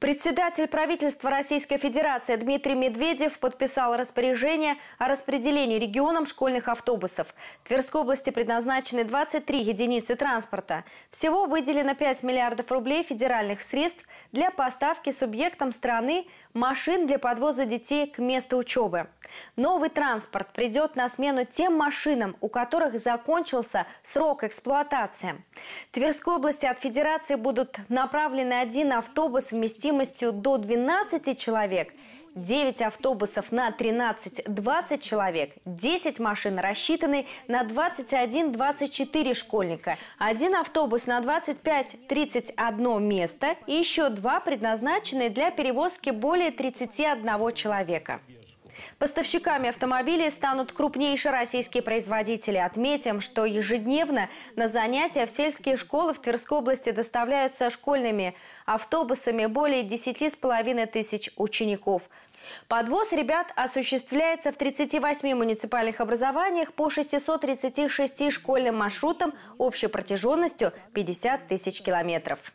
Председатель правительства Российской Федерации Дмитрий Медведев подписал распоряжение о распределении регионам школьных автобусов. В Тверской области предназначены 23 единицы транспорта. Всего выделено 5 миллиардов рублей федеральных средств для поставки субъектам страны машин для подвоза детей к месту учебы. Новый транспорт придет на смену тем машинам, у которых закончился срок эксплуатации. Тверской области от Федерации будут направлены один автобус вместимостью до 12 человек – 9 автобусов на 13-20 человек, 10 машин рассчитаны на 21-24 школьника, один автобус на 25-31 место и еще два предназначены для перевозки более 31 человека. Поставщиками автомобилей станут крупнейшие российские производители. Отметим, что ежедневно на занятия в сельские школы в Тверской области доставляются школьными автобусами более 10,5 тысяч учеников. Подвоз ребят осуществляется в 38 муниципальных образованиях по 636 школьным маршрутам общей протяженностью 50 тысяч километров.